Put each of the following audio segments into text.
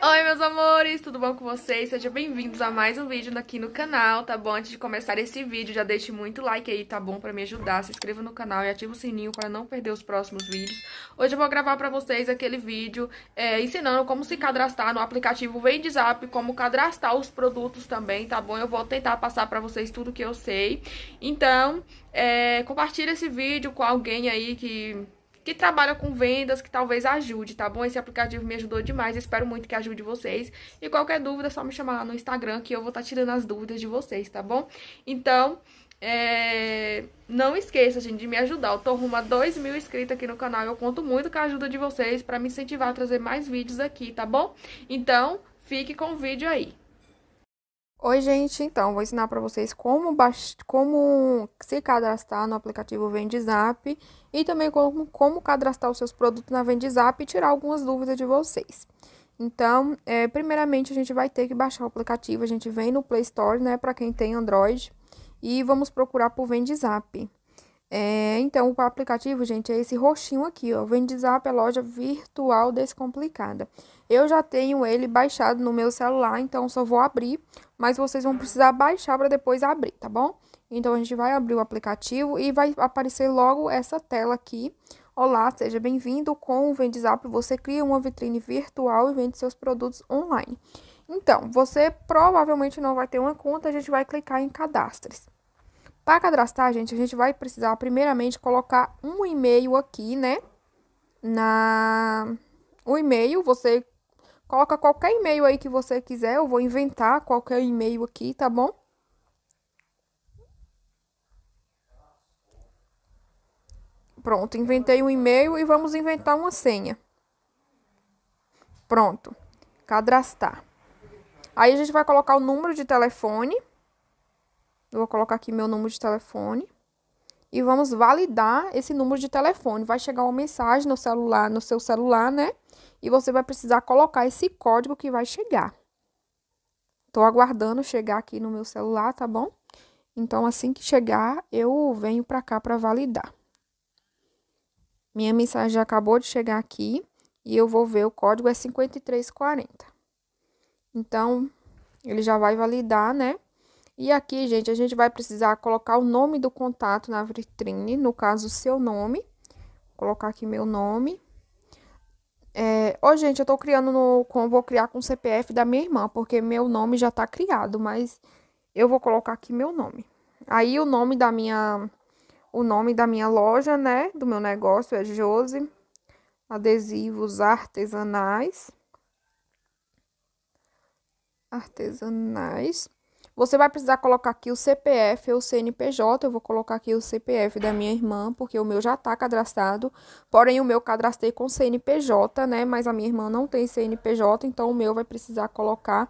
Oi, meus amores, tudo bom com vocês? Sejam bem-vindos a mais um vídeo aqui no canal, tá bom? Antes de começar esse vídeo, já deixe muito like aí, tá bom? Pra me ajudar, se inscreva no canal e ativa o sininho para não perder os próximos vídeos. Hoje eu vou gravar pra vocês aquele vídeo é, ensinando como se cadastrar no aplicativo Vendizap, como cadastrar os produtos também, tá bom? Eu vou tentar passar pra vocês tudo que eu sei. Então, é, compartilhe esse vídeo com alguém aí que que trabalha com vendas, que talvez ajude, tá bom? Esse aplicativo me ajudou demais, espero muito que ajude vocês. E qualquer dúvida é só me chamar lá no Instagram que eu vou estar tá tirando as dúvidas de vocês, tá bom? Então, é... não esqueça, gente, de me ajudar. Eu tô rumo a 2 mil inscritos aqui no canal eu conto muito com a ajuda de vocês para me incentivar a trazer mais vídeos aqui, tá bom? Então, fique com o vídeo aí. Oi, gente. Então, vou ensinar para vocês como, como se cadastrar no aplicativo Vendizap e também como, como cadastrar os seus produtos na Vendizap e tirar algumas dúvidas de vocês. Então, é, primeiramente, a gente vai ter que baixar o aplicativo. A gente vem no Play Store, né, para quem tem Android, e vamos procurar por Vendizap. É, então, o aplicativo, gente, é esse roxinho aqui, ó. Vendizap é loja virtual descomplicada. Eu já tenho ele baixado no meu celular, então só vou abrir, mas vocês vão precisar baixar para depois abrir, tá bom? Então a gente vai abrir o aplicativo e vai aparecer logo essa tela aqui. Olá, seja bem-vindo com o Vendizap. Você cria uma vitrine virtual e vende seus produtos online. Então, você provavelmente não vai ter uma conta, a gente vai clicar em cadastres. Para cadastrar, gente, a gente vai precisar primeiramente colocar um e-mail aqui, né? Na o e-mail, você Coloca qualquer e-mail aí que você quiser. Eu vou inventar qualquer e-mail aqui, tá bom? Pronto, inventei um e-mail e vamos inventar uma senha. Pronto. cadastrar. Aí a gente vai colocar o número de telefone. Eu vou colocar aqui meu número de telefone. E vamos validar esse número de telefone. Vai chegar uma mensagem no celular, no seu celular, né? e você vai precisar colocar esse código que vai chegar. Estou aguardando chegar aqui no meu celular, tá bom? Então, assim que chegar, eu venho para cá para validar. Minha mensagem já acabou de chegar aqui e eu vou ver o código é 5340. Então, ele já vai validar, né? E aqui, gente, a gente vai precisar colocar o nome do contato na vitrine, no caso, o seu nome. Vou colocar aqui meu nome. É, ô, gente, eu tô criando no. Vou criar com o CPF da minha irmã, porque meu nome já tá criado, mas eu vou colocar aqui meu nome. Aí o nome da minha. O nome da minha loja, né? Do meu negócio é Jose Adesivos Artesanais. Artesanais. Você vai precisar colocar aqui o CPF ou CNPJ. Eu vou colocar aqui o CPF da minha irmã, porque o meu já está cadastrado. Porém, o meu cadastrei com CNPJ, né? Mas a minha irmã não tem CNPJ, então o meu vai precisar colocar.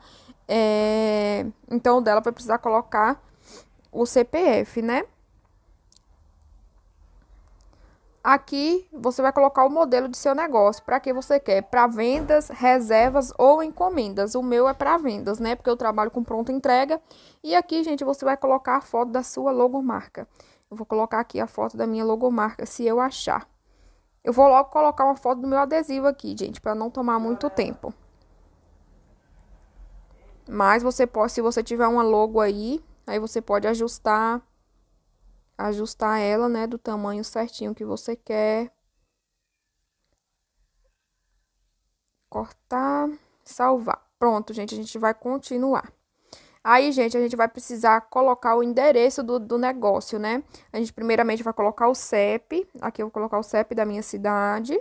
É... Então, o dela vai precisar colocar o CPF, né? Aqui você vai colocar o modelo de seu negócio, para que você quer, para vendas, reservas ou encomendas. O meu é para vendas, né? Porque eu trabalho com pronta entrega. E aqui, gente, você vai colocar a foto da sua logomarca. Eu vou colocar aqui a foto da minha logomarca, se eu achar. Eu vou logo colocar uma foto do meu adesivo aqui, gente, para não tomar muito tempo. Mas você pode, se você tiver uma logo aí, aí você pode ajustar ajustar ela, né, do tamanho certinho que você quer. Cortar, salvar. Pronto, gente, a gente vai continuar. Aí, gente, a gente vai precisar colocar o endereço do, do negócio, né? A gente primeiramente vai colocar o CEP. Aqui eu vou colocar o CEP da minha cidade.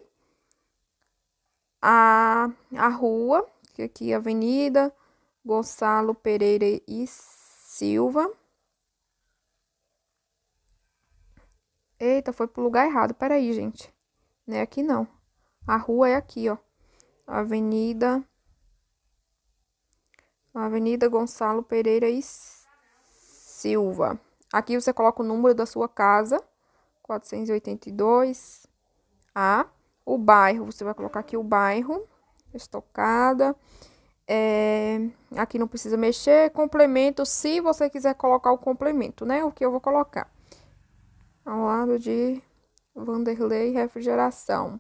A, a rua, que aqui é Avenida Gonçalo Pereira e Silva. Eita, foi pro lugar errado. Peraí, gente. Não é aqui, não. A rua é aqui, ó. Avenida... Avenida Gonçalo Pereira e Silva. Aqui você coloca o número da sua casa, 482A. o bairro, você vai colocar aqui o bairro, estocada. É, aqui não precisa mexer, complemento, se você quiser colocar o complemento, né? O que eu vou colocar ao lado de Vanderlei Refrigeração.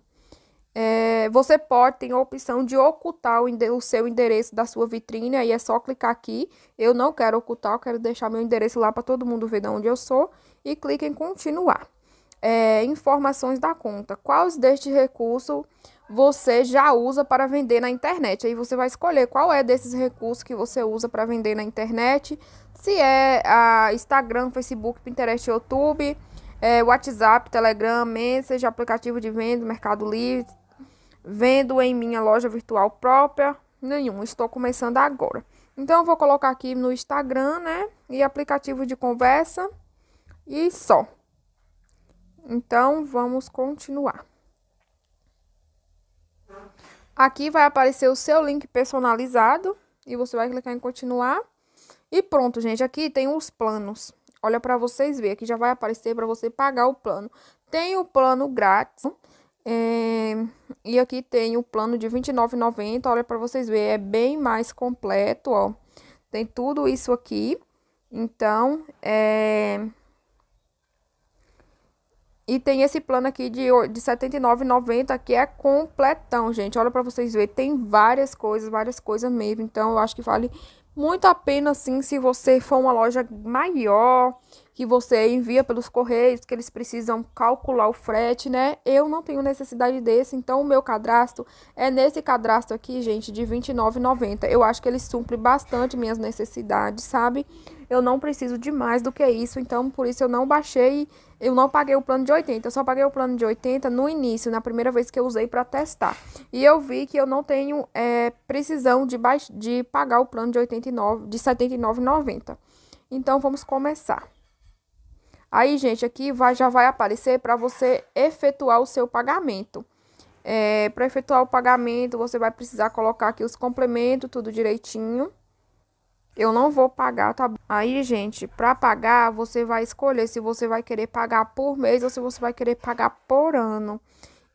É, você pode ter a opção de ocultar o, o, seu endereço da sua vitrine, aí é só clicar aqui. Eu não quero ocultar, eu quero deixar meu endereço lá para todo mundo ver de onde eu sou. E clique em continuar. É, informações da conta. Quais destes recursos você já usa para vender na internet? Aí você vai escolher qual é desses recursos que você usa para vender na internet. Se é a ah, Instagram, Facebook, Pinterest, YouTube é, WhatsApp, Telegram, Messenger, aplicativo de venda, Mercado Livre, vendo em minha loja virtual própria, nenhum, estou começando agora. Então, eu vou colocar aqui no Instagram, né, e aplicativo de conversa e só. Então, vamos continuar. Aqui vai aparecer o seu link personalizado e você vai clicar em continuar. E pronto, gente, aqui tem os planos. Olha para vocês ver, aqui já vai aparecer para você pagar o plano. Tem o plano grátis. É, e aqui tem o plano de 29,90. Olha para vocês verem, é bem mais completo, ó. Tem tudo isso aqui. Então, é... E tem esse plano aqui de, de 79,90, que é completão, gente. Olha para vocês verem, tem várias coisas, várias coisas mesmo. Então, eu acho que vale muito a pena sim se você for uma loja maior, que você envia pelos correios, que eles precisam calcular o frete, né? Eu não tenho necessidade desse, então o meu cadastro é nesse cadastro aqui, gente, de R$29,90. Eu acho que ele supre bastante minhas necessidades, sabe? Eu não preciso de mais do que isso, então por isso eu não baixei, eu não paguei o plano de 80, eu só paguei o plano de 80 no início, na primeira vez que eu usei para testar. E eu vi que eu não tenho é, precisão de, de pagar o plano de 89, de R$79,90. Então vamos começar. Aí, gente, aqui vai, já vai aparecer para você efetuar o seu pagamento. É, para efetuar o pagamento, você vai precisar colocar aqui os complementos, tudo direitinho. Eu não vou pagar, tá bom? Aí, gente, para pagar, você vai escolher se você vai querer pagar por mês ou se você vai querer pagar por ano.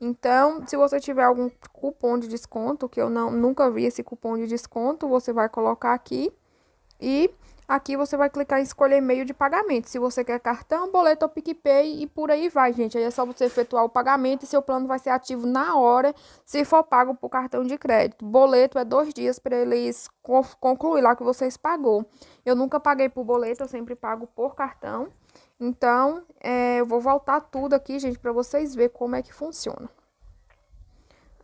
Então, se você tiver algum cupom de desconto, que eu não, nunca vi esse cupom de desconto, você vai colocar aqui e aqui você vai clicar em escolher meio de pagamento. Se você quer cartão, boleto ou PicPay e por aí vai, gente. Aí é só você efetuar o pagamento e seu plano vai ser ativo na hora, se for pago por cartão de crédito. Boleto é dois dias para eles concluir lá que vocês pagou. Eu nunca paguei por boleto, eu sempre pago por cartão. Então, é, eu vou voltar tudo aqui, gente, para vocês verem como é que funciona.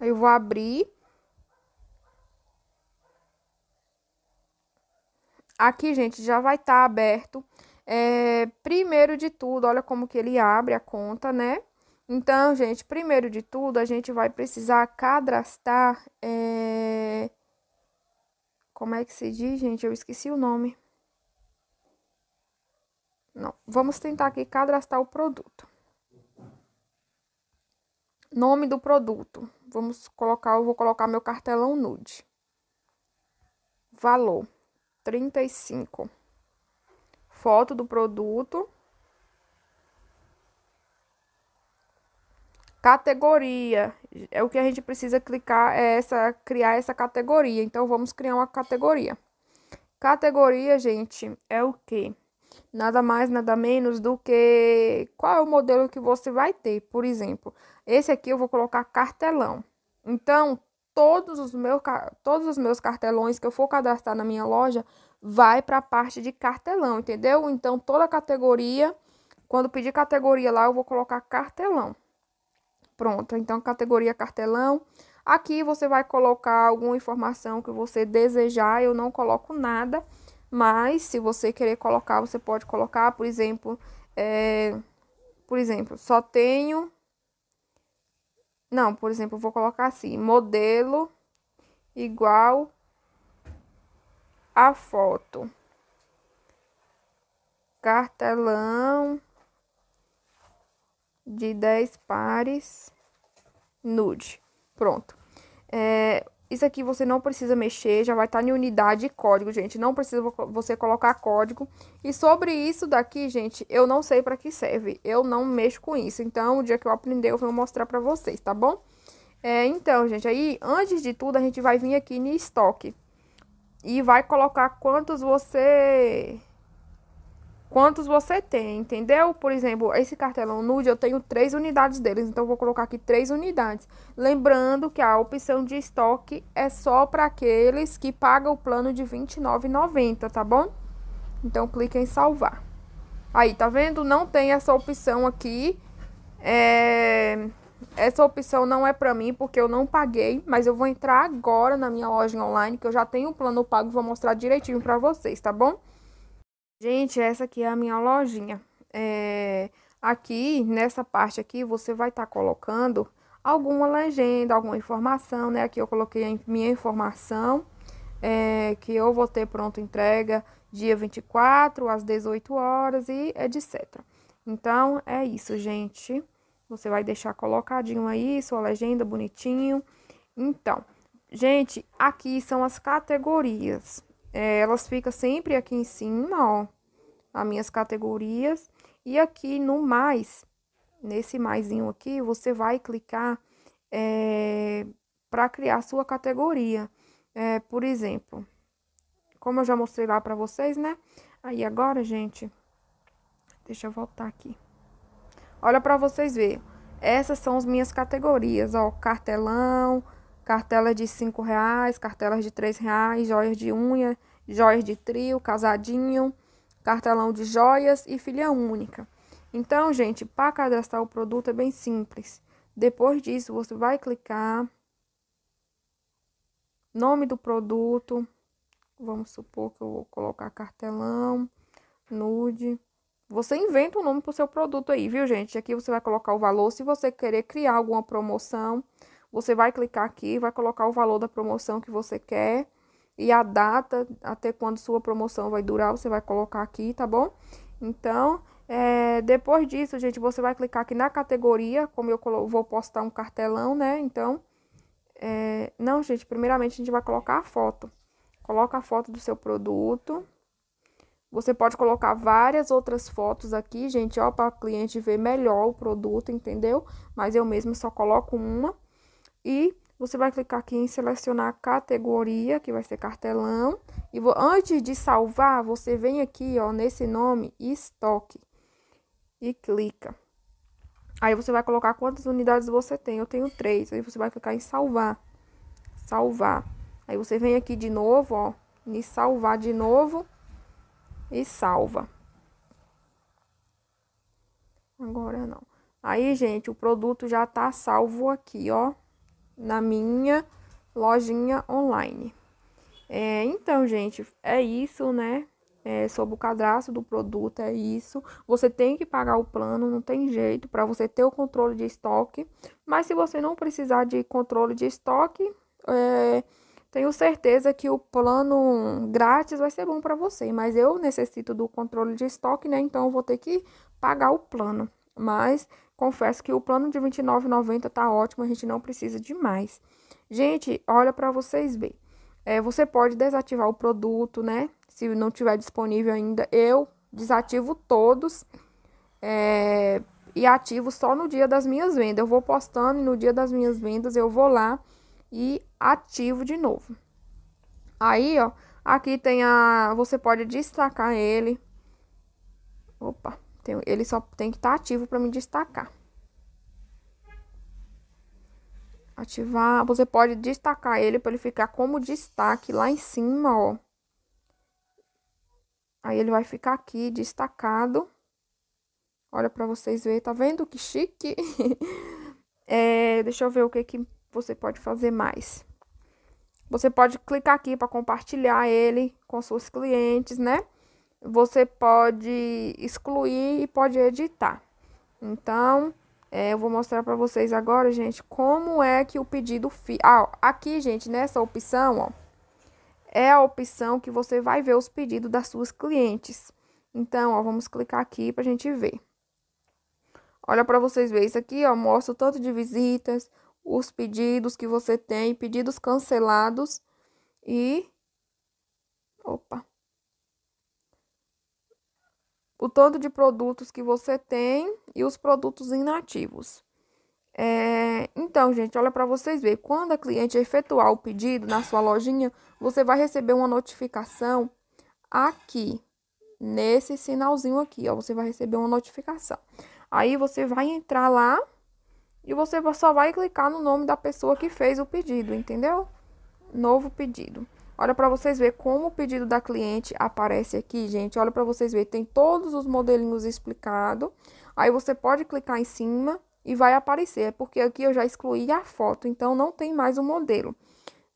Eu vou abrir Aqui, gente, já vai estar tá aberto. É, primeiro de tudo, olha como que ele abre a conta, né? Então, gente, primeiro de tudo, a gente vai precisar cadastrar... É... Como é que se diz, gente? Eu esqueci o nome. Não, vamos tentar aqui cadastrar o produto. Nome do produto. Vamos colocar, eu vou colocar meu cartelão nude. Valor. 35. Foto do produto. Categoria. É o que a gente precisa clicar é essa criar essa categoria. Então vamos criar uma categoria. Categoria, gente, é o que Nada mais, nada menos do que qual é o modelo que você vai ter. Por exemplo, esse aqui eu vou colocar cartelão. Então, todos os meus, todos os meus cartelões que eu for cadastrar na minha loja vai para a parte de cartelão, entendeu? Então, toda categoria, quando pedir categoria lá, eu vou colocar cartelão. Pronto, então categoria cartelão. Aqui você vai colocar alguma informação que você desejar, eu não coloco nada, mas se você querer colocar, você pode colocar, por exemplo, é, por exemplo, só tenho não, por exemplo, vou colocar assim: modelo igual a foto. Cartelão de 10 pares nude. Pronto. É, isso aqui você não precisa mexer, já vai estar tá em unidade e código, gente. Não precisa você colocar código. E sobre isso daqui, gente, eu não sei para que serve. Eu não mexo com isso. Então, o dia que eu aprender, eu vou mostrar para vocês, tá bom? É, então, gente, aí, antes de tudo, a gente vai vir aqui em estoque. E vai colocar quantos você quantos você tem, entendeu? Por exemplo, esse cartelão nude, eu tenho três unidades deles, então vou colocar aqui três unidades. Lembrando que a opção de estoque é só para aqueles que pagam o plano de R$29,90, 29,90, tá bom? Então, clique em salvar. Aí, tá vendo? Não tem essa opção aqui. É... Essa opção não é pra mim, porque eu não paguei, mas eu vou entrar agora na minha loja online, que eu já tenho o plano pago, vou mostrar direitinho pra vocês, tá bom? Gente, essa aqui é a minha lojinha. É, aqui, nessa parte aqui, você vai estar tá colocando alguma legenda, alguma informação, né? Aqui eu coloquei a minha informação, é, que eu vou ter pronto entrega dia 24, às 18 horas e etc. Então, é isso, gente. Você vai deixar colocadinho aí, sua legenda bonitinho. Então, gente, aqui são as categorias. É, elas ficam sempre aqui em cima, ó, as minhas categorias. E aqui no mais, nesse maisinho aqui, você vai clicar é, para criar sua categoria. É, por exemplo, como eu já mostrei lá para vocês, né? Aí agora, gente, deixa eu voltar aqui. Olha para vocês verem. Essas são as minhas categorias, ó, cartelão, cartelas de cinco reais, cartelas de três reais, joias de unha, joias de trio, casadinho, cartelão de joias e filha única. Então, gente, para cadastrar o produto é bem simples. Depois disso, você vai clicar nome do produto. Vamos supor que eu vou colocar cartelão, nude. Você inventa o um nome para o seu produto aí, viu, gente? Aqui você vai colocar o valor se você querer criar alguma promoção. Você vai clicar aqui, vai colocar o valor da promoção que você quer e a data até quando sua promoção vai durar, você vai colocar aqui, tá bom? Então, é, depois disso, gente, você vai clicar aqui na categoria, como eu vou postar um cartelão, né? Então, é, não, gente, primeiramente a gente vai colocar a foto. Coloca a foto do seu produto. Você pode colocar várias outras fotos aqui, gente, ó, para o cliente ver melhor o produto, entendeu? Mas eu mesmo só coloco uma. E você vai clicar aqui em selecionar categoria, que vai ser cartelão. E vou, antes de salvar, você vem aqui, ó, nesse nome, estoque. E clica. Aí você vai colocar quantas unidades você tem. Eu tenho três. Aí você vai clicar em salvar. Salvar. Aí você vem aqui de novo, ó. Em salvar de novo. E salva. Agora não. Aí, gente, o produto já tá salvo aqui, ó na minha lojinha online. É, então, gente, é isso, né? É, sobre o cadastro do produto, é isso. Você tem que pagar o plano, não tem jeito, para você ter o controle de estoque. Mas se você não precisar de controle de estoque, é, tenho certeza que o plano grátis vai ser bom para você. Mas eu necessito do controle de estoque, né? Então eu vou ter que pagar o plano. Mas Confesso que o plano de R$29,90 tá ótimo, a gente não precisa de mais. Gente, olha para vocês verem. É, você pode desativar o produto, né? Se não tiver disponível ainda, eu desativo todos é, e ativo só no dia das minhas vendas. Eu vou postando e no dia das minhas vendas eu vou lá e ativo de novo. Aí, ó, aqui tem a. Você pode destacar ele. Opa! ele só tem que estar tá ativo para me destacar. Ativar, você pode destacar ele para ele ficar como destaque lá em cima, ó. Aí ele vai ficar aqui destacado. Olha para vocês verem, tá vendo que chique? é, deixa eu ver o que, que você pode fazer mais. Você pode clicar aqui para compartilhar ele com seus clientes, né? você pode excluir e pode editar. Então, é, eu vou mostrar para vocês agora, gente, como é que o pedido... Fi... Ah, aqui, gente, nessa opção, ó, é a opção que você vai ver os pedidos das suas clientes. Então, ó, vamos clicar aqui para a gente ver. Olha para vocês verem, isso aqui, ó, mostra o tanto de visitas, os pedidos que você tem, pedidos cancelados e... Opa! o tanto de produtos que você tem e os produtos inativos. É, então, gente, olha para vocês verem. Quando a cliente efetuar o pedido na sua lojinha, você vai receber uma notificação aqui, nesse sinalzinho aqui, ó. Você vai receber uma notificação. Aí você vai entrar lá e você só vai clicar no nome da pessoa que fez o pedido, entendeu? Novo pedido. Olha para vocês ver como o pedido da cliente aparece aqui, gente. Olha para vocês ver, tem todos os modelinhos explicados. Aí você pode clicar em cima e vai aparecer, é porque aqui eu já excluí a foto, então não tem mais o um modelo.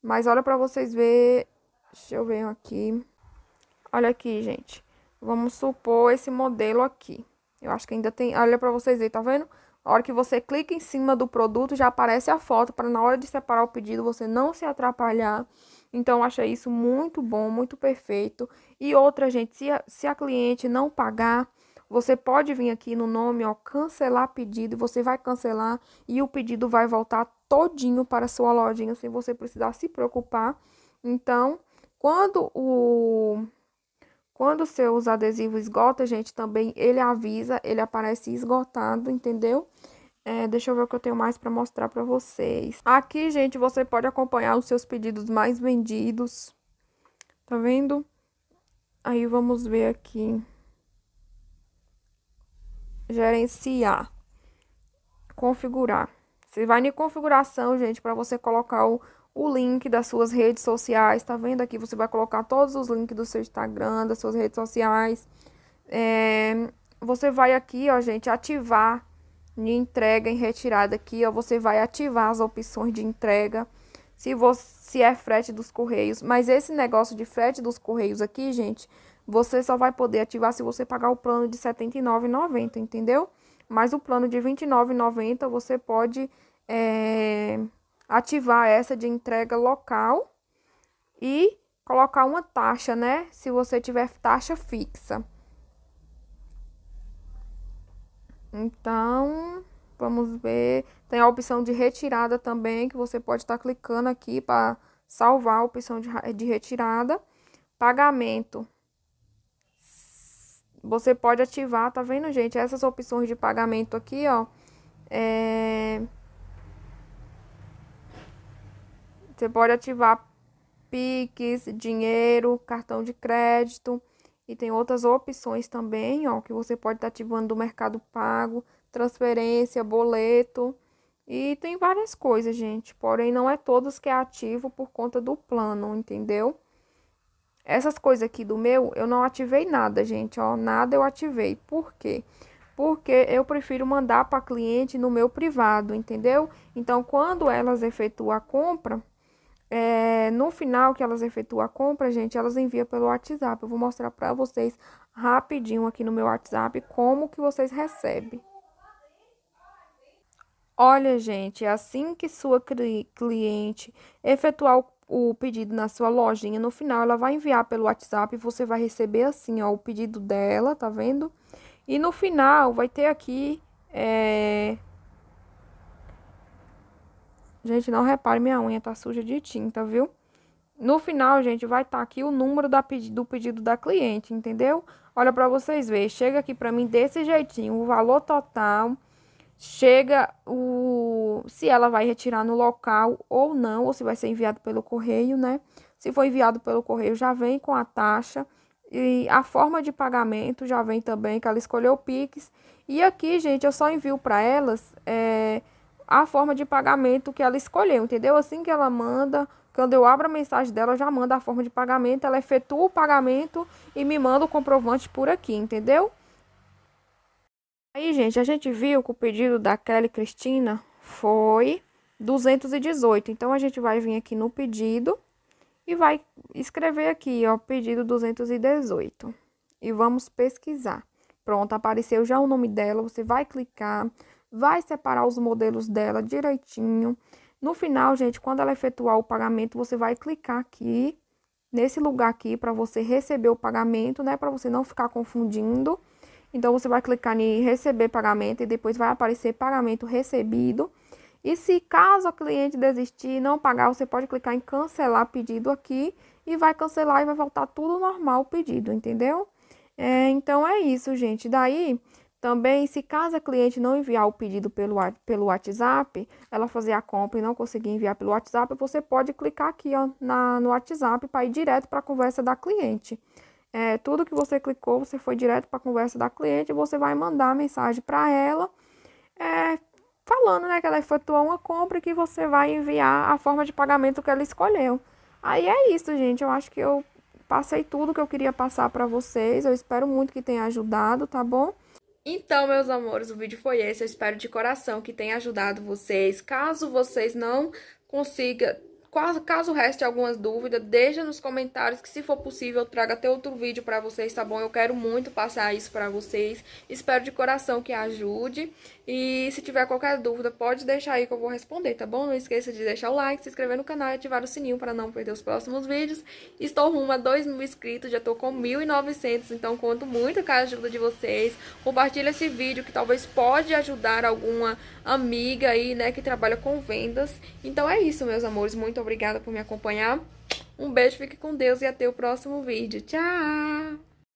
Mas olha para vocês ver, deixa eu ver aqui. Olha aqui, gente. Vamos supor esse modelo aqui. Eu acho que ainda tem, olha para vocês ver, tá vendo? A hora que você clica em cima do produto já aparece a foto para na hora de separar o pedido você não se atrapalhar. Então, achei isso muito bom, muito perfeito. E outra, gente, se a, se a cliente não pagar, você pode vir aqui no nome, ó, cancelar pedido, você vai cancelar e o pedido vai voltar todinho para sua lojinha, sem você precisar se preocupar. Então, quando o quando seus adesivos esgota, gente, também ele avisa, ele aparece esgotado, entendeu? É, deixa eu ver o que eu tenho mais para mostrar para vocês. Aqui, gente, você pode acompanhar os seus pedidos mais vendidos. Tá vendo? Aí vamos ver aqui. Gerenciar. Configurar. Você vai em configuração, gente, para você colocar o, o link das suas redes sociais. Tá vendo aqui? Você vai colocar todos os links do seu Instagram, das suas redes sociais. É, você vai aqui, ó, gente, ativar de entrega em retirada aqui, ó, você vai ativar as opções de entrega, se, você, se é frete dos correios. Mas esse negócio de frete dos correios aqui, gente, você só vai poder ativar se você pagar o plano de R$ 79,90, entendeu? Mas o plano de R$ 29,90 você pode é, ativar essa de entrega local e colocar uma taxa, né? Se você tiver taxa fixa. Então, vamos ver. Tem a opção de retirada também, que você pode estar tá clicando aqui para salvar a opção de, de retirada. Pagamento. Você pode ativar, tá vendo, gente? Essas opções de pagamento aqui, ó. É... Você pode ativar Pix, dinheiro, cartão de crédito. E tem outras opções também, ó, que você pode estar tá ativando do Mercado Pago, transferência, boleto. E tem várias coisas, gente. Porém, não é todos que é ativo por conta do plano, entendeu? Essas coisas aqui do meu, eu não ativei nada, gente, ó. Nada eu ativei. Por quê? Porque eu prefiro mandar para cliente no meu privado, entendeu? Então, quando elas efetuam a compra, é, no final que elas efetuam a compra, gente, elas enviam pelo WhatsApp. Eu vou mostrar para vocês rapidinho aqui no meu WhatsApp como que vocês recebem. Olha, gente, é assim que sua cliente efetuar o pedido na sua lojinha, no final ela vai enviar pelo WhatsApp e você vai receber assim, ó, o pedido dela, tá vendo? E no final vai ter aqui é, Gente, não repare, minha unha tá suja de tinta, viu? No final, gente, vai estar tá aqui o número da pedi do pedido da cliente, entendeu? Olha para vocês verem, chega aqui para mim desse jeitinho, o valor total, chega o se ela vai retirar no local ou não, ou se vai ser enviado pelo correio, né? Se for enviado pelo correio, já vem com a taxa e a forma de pagamento já vem também que ela escolheu o Pix. E aqui, gente, eu só envio para elas é, a forma de pagamento que ela escolheu, entendeu? Assim que ela manda, quando eu abro a mensagem dela, já manda a forma de pagamento, ela efetua o pagamento e me manda o comprovante por aqui, entendeu? Aí, gente, a gente viu que o pedido da Kelly Cristina foi 218. Então, a gente vai vir aqui no pedido e vai escrever aqui, ó, pedido 218. E vamos pesquisar. Pronto, apareceu já o nome dela, você vai clicar vai separar os modelos dela direitinho. No final, gente, quando ela efetuar o pagamento, você vai clicar aqui, nesse lugar aqui, para você receber o pagamento, né? Para você não ficar confundindo. Então, você vai clicar em receber pagamento e depois vai aparecer pagamento recebido. E se caso o cliente desistir e não pagar, você pode clicar em cancelar pedido aqui e vai cancelar e vai voltar tudo normal o pedido, entendeu? É, então, é isso, gente. Daí, também, se caso a cliente não enviar o pedido pelo, pelo WhatsApp, ela fazer a compra e não conseguir enviar pelo WhatsApp, você pode clicar aqui ó, na, no WhatsApp para ir direto para a conversa da cliente. É, tudo que você clicou, você foi direto para a conversa da cliente, você vai mandar a mensagem para ela, é, falando né, que ela efetuou uma compra e que você vai enviar a forma de pagamento que ela escolheu. Aí é isso, gente. Eu acho que eu passei tudo que eu queria passar para vocês. Eu espero muito que tenha ajudado, tá bom? Então, meus amores, o vídeo foi esse. Eu espero de coração que tenha ajudado vocês. Caso vocês não consigam Caso reste algumas dúvidas, deixa nos comentários que se for possível eu traga até outro vídeo para vocês, tá bom? Eu quero muito passar isso para vocês. Espero de coração que ajude. E se tiver qualquer dúvida, pode deixar aí que eu vou responder, tá bom? Não esqueça de deixar o like, se inscrever no canal e ativar o sininho para não perder os próximos vídeos. Estou rumo a 2 mil inscritos, já estou com 1.900, então conto muito com a ajuda de vocês. Compartilha esse vídeo que talvez pode ajudar alguma amiga aí, né, que trabalha com vendas. Então é isso, meus amores. Muito obrigada por me acompanhar. Um beijo, fique com Deus e até o próximo vídeo. Tchau!